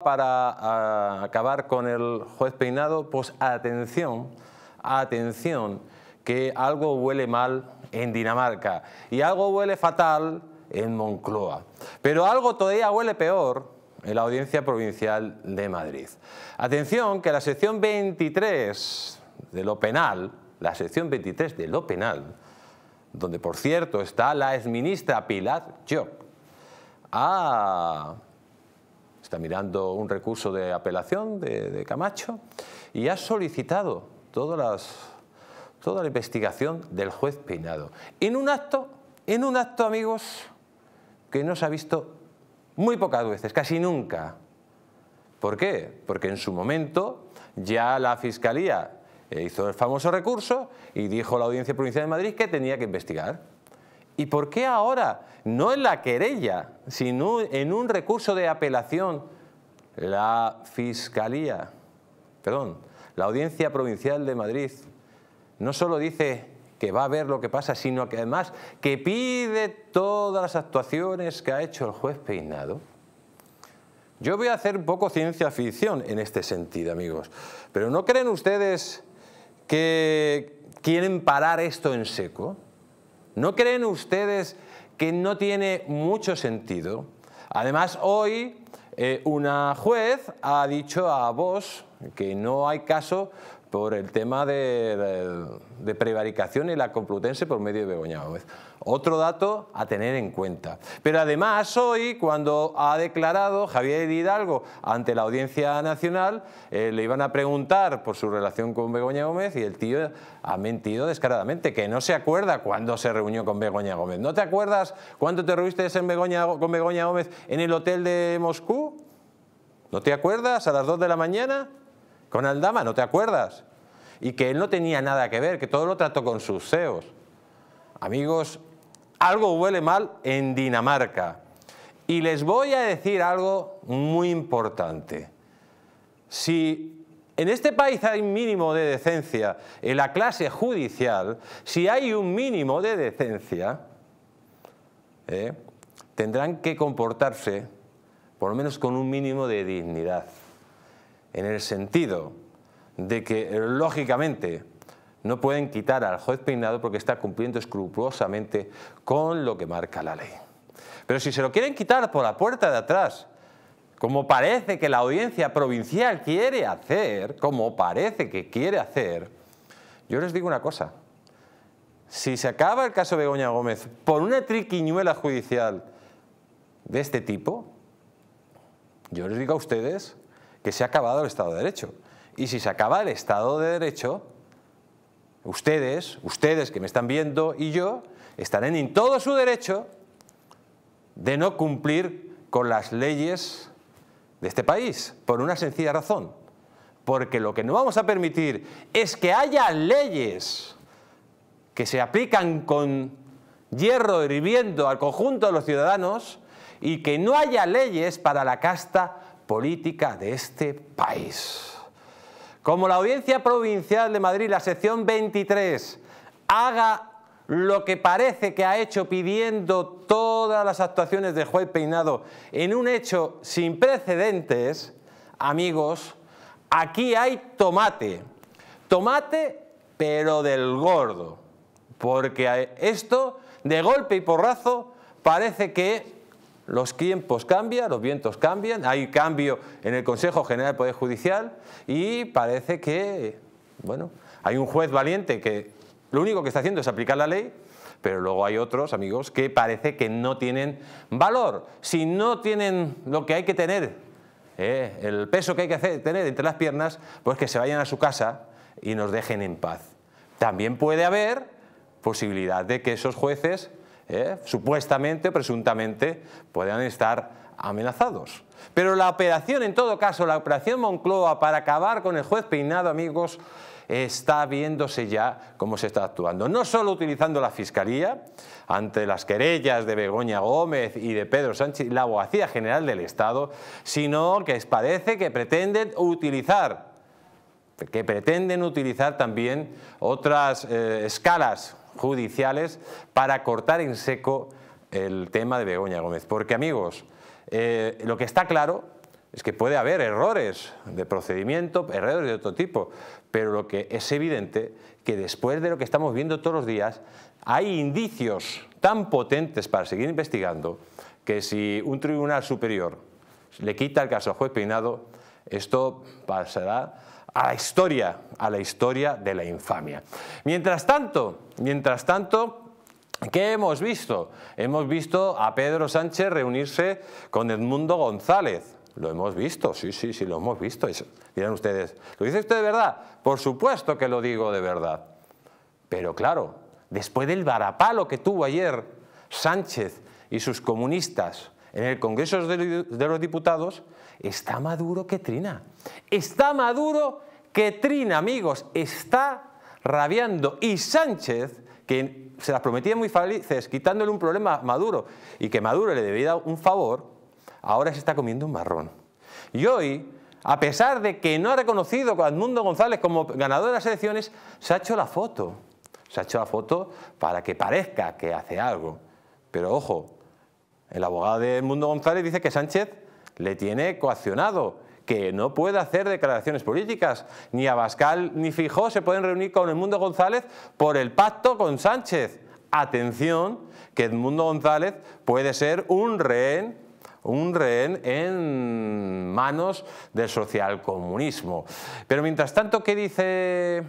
Para ah, acabar con el juez peinado, pues atención, atención, que algo huele mal en Dinamarca y algo huele fatal en Moncloa. Pero algo todavía huele peor en la Audiencia Provincial de Madrid. Atención que la sección 23 de lo penal, la sección 23 de lo penal, donde por cierto está la exministra Pilar Choc, está mirando un recurso de apelación de, Camacho y ha solicitado todas toda la investigación del juez Peinado. En un acto, en un acto, amigos, que no se ha visto muy pocas veces, casi nunca. ¿Por qué? Porque en su momento ya la Fiscalía eh, hizo el famoso recurso y dijo a la Audiencia Provincial de Madrid que tenía que investigar. ¿Y por qué ahora? No en la querella, sino en un recurso de apelación. La Fiscalía, perdón, la Audiencia Provincial de Madrid, no solo dice que va a ver lo que pasa, sino que además que pide todas las actuaciones que ha hecho el juez Peinado. Yo voy a hacer un poco ciencia ficción en este sentido, amigos. Pero ¿no creen ustedes que quieren parar esto en seco? ¿No creen ustedes que no tiene mucho sentido? Además, hoy eh, una juez ha dicho a vos que no hay caso por el tema de, prevaricación y la Complutense por medio de Begoña Gómez. Otro dato a tener en cuenta. Pero además hoy, cuando ha declarado Javier Hidalgo ante la Audiencia Nacional, eh, le iban a preguntar por su relación con Begoña Gómez y el tío ha mentido descaradamente, que no se acuerda cuándo se reunió con Begoña Gómez. ¿No te acuerdas cuándo te reuniste en Begoña, con Begoña Gómez en el hotel de Moscú? ¿No te acuerdas? ¿A las 2 de la mañana? con Aldama, ¿no te acuerdas? Y que él no tenía nada que ver, que todo lo trató con sus CEOs. Amigos, algo huele mal en Dinamarca. Y les voy a decir algo muy importante. Si en este país hay un mínimo de decencia en la clase judicial, si hay un mínimo de decencia, ¿eh? tendrán que comportarse por lo menos con un mínimo de dignidad en el sentido de que, lógicamente, no pueden quitar al juez peinado porque está cumpliendo escrupulosamente con lo que marca la ley. Pero si se lo quieren quitar por la puerta de atrás, como parece que la audiencia provincial quiere hacer, como parece que quiere hacer, yo les digo una cosa. Si se acaba el caso Begoña Gómez por una triquiñuela judicial de este tipo, yo les digo a ustedes que se ha acabado el Estado de Derecho. Y si se acaba el Estado de Derecho, ustedes, ustedes que me están viendo y yo, estarán en todo su derecho de no cumplir con las leyes de este país, por una sencilla razón. Porque lo que no vamos a permitir es que haya leyes que se aplican con hierro hirviendo al conjunto de los ciudadanos y que no haya leyes para la casta política de este país. Como la Audiencia Provincial de Madrid, la sección 23, haga lo que parece que ha hecho pidiendo todas las actuaciones de juez Peinado en un hecho sin precedentes, amigos, aquí hay tomate. Tomate, pero del gordo. Porque esto, de golpe y porrazo, parece que los tiempos cambian, los vientos cambian, hay cambio en el Consejo General del Poder Judicial y parece que, bueno, hay un juez valiente que lo único que está haciendo es aplicar la ley, pero luego hay otros, amigos, que parece que no tienen valor. Si no tienen lo que hay que tener, eh, el peso que hay que tener entre las piernas, pues que se vayan a su casa y nos dejen en paz. También puede haber posibilidad de que esos jueces ¿eh? supuestamente, presuntamente, puedan estar amenazados. Pero la operación, en todo caso, la operación Moncloa para acabar con el juez peinado, amigos, está viéndose ya cómo se está actuando. No solo utilizando la Fiscalía, ante las querellas de Begoña Gómez y de Pedro Sánchez, la Abogacía General del Estado, sino que parece que pretenden utilizar que pretenden utilizar también otras eh, escalas judiciales para cortar en seco el tema de Begoña Gómez. Porque amigos, eh, lo que está claro es que puede haber errores de procedimiento, errores de otro tipo, pero lo que es evidente que después de lo que estamos viendo todos los días, hay indicios tan potentes para seguir investigando que si un tribunal superior le quita el caso al juez Peinado, esto pasará a la historia, a la historia de la infamia. Mientras tanto, Mientras tanto, ¿Qué hemos visto? Hemos visto a Pedro Sánchez reunirse con Edmundo González. Lo hemos visto, sí, sí, sí, lo hemos visto. dirán ustedes, ¿lo dice usted de verdad? Por supuesto que lo digo de verdad. Pero claro, después del varapalo que tuvo ayer Sánchez y sus comunistas en el Congreso de los Diputados, está Maduro que trina. Está Maduro que trina, amigos. Está rabiando, y Sánchez, que se las prometía muy felices, quitándole un problema a Maduro, y que Maduro le debía un favor, ahora se está comiendo un marrón. Y hoy, a pesar de que no ha reconocido a Edmundo González como ganador de las elecciones, se ha hecho la foto. Se ha hecho la foto para que parezca que hace algo. Pero ojo, el abogado de Edmundo González dice que Sánchez le tiene coaccionado que no puede hacer declaraciones políticas. Ni Abascal ni Fijó se pueden reunir con Edmundo González por el pacto con Sánchez. Atención, que Edmundo González puede ser un rehén un rehén en manos del socialcomunismo. Pero mientras tanto, ¿qué dice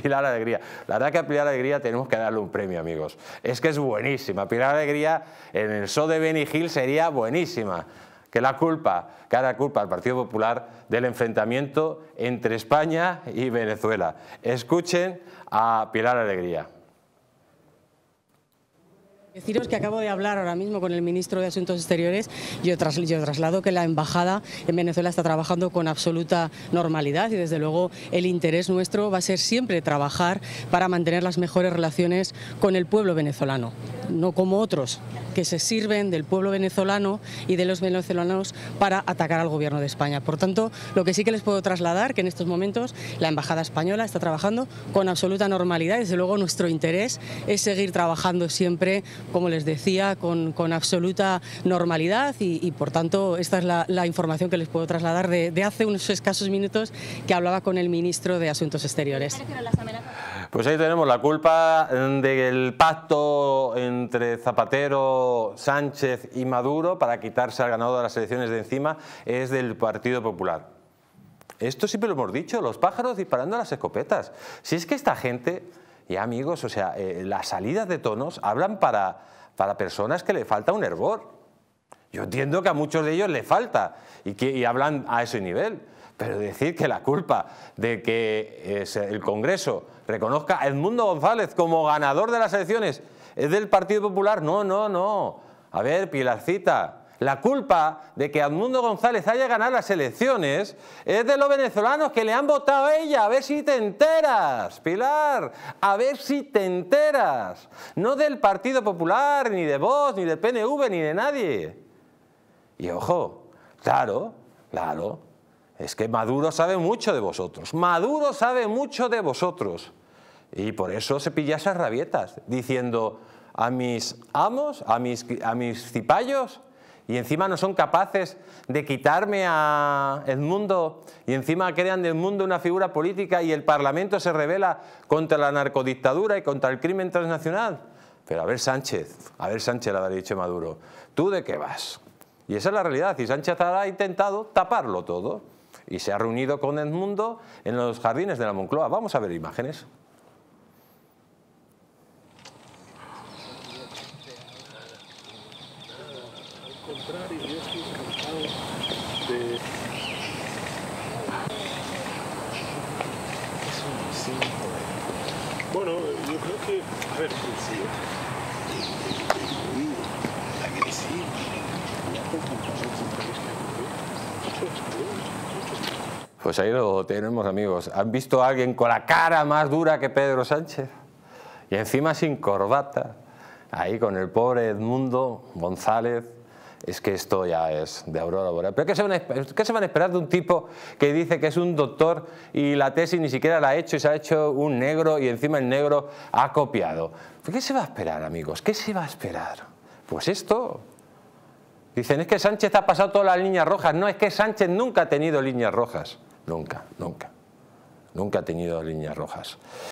Pilar Alegría. La verdad que a Pilar Alegría tenemos que darle un premio, amigos. Es que es buenísima. Pilar Alegría en el show e de Benny Hill sería buenísima que la culpa, que culpa al Partido Popular del enfrentamiento entre España y Venezuela. Escuchen a Pilar Alegría. Deciros que acabo de hablar ahora mismo con el ministro de Asuntos Exteriores. Yo, traslado que la embajada en Venezuela está trabajando con absoluta normalidad y desde luego el interés nuestro va a ser siempre trabajar para mantener las mejores relaciones con el pueblo venezolano, no como otros que se sirven del pueblo venezolano y de los venezolanos para atacar al gobierno de España. Por tanto, lo que sí que les puedo trasladar es que en estos momentos la embajada española está trabajando con absoluta normalidad. Desde luego nuestro interés es seguir trabajando siempre como les decía, con, absoluta normalidad y, por tanto, esta es la, información que les puedo trasladar de, hace unos escasos minutos que hablaba con el ministro de Asuntos Exteriores. Pues ahí tenemos la culpa del pacto entre Zapatero, Sánchez y Maduro para quitarse al ganador de las elecciones de encima es del Partido Popular. Esto siempre lo hemos dicho, los pájaros disparando las escopetas. Si es que esta gente y amigos, o sea, eh, las salidas de tonos hablan para, para personas que le falta un hervor. Yo entiendo que a muchos de ellos le falta y, que, hablan a ese nivel. Pero decir que la culpa de que eh, el Congreso reconozca a Edmundo González como ganador de las elecciones es del Partido Popular, no, no, no. A ver, Pilarcita, la culpa de que Edmundo González haya ganado las elecciones es de los venezolanos que le han votado a ella. A ver si te enteras, Pilar. A ver si te enteras. No del Partido Popular, ni de vos, ni del PNV, ni de nadie. Y ojo, claro, claro, es que Maduro sabe mucho de vosotros. Maduro sabe mucho de vosotros. Y por eso se pilla esas rabietas, diciendo a mis amos, a a mis cipayos, y encima no son capaces de quitarme a Edmundo y encima crean de Edmundo una figura política y el Parlamento se revela contra la narcodictadura y contra el crimen transnacional. Pero a ver Sánchez, a ver Sánchez le habrá dicho Maduro, ¿tú de qué vas? Y esa es la realidad y Sánchez ha intentado taparlo todo y se ha reunido con Edmundo en los jardines de la Moncloa. Vamos a ver imágenes. de... Es un bueno, yo creo que, a ver, ¿eh? Pues ahí lo tenemos, amigos. ¿Han visto a alguien con la cara más dura que Pedro Sánchez? Y encima sin corbata. Ahí con el pobre Edmundo González es que esto ya es de aurora boreal. ¿Pero qué se, van a, qué se van a esperar de un tipo que dice que es un doctor y la tesis ni siquiera la ha hecho y se ha hecho un negro y encima el negro ha copiado? Pues, ¿Qué se va a esperar, amigos? ¿Qué se va a esperar? Pues esto, Dicen, es que Sánchez ha pasado todas las líneas rojas. No, es que Sánchez nunca ha tenido líneas rojas. Nunca, nunca. Nunca ha tenido líneas rojas.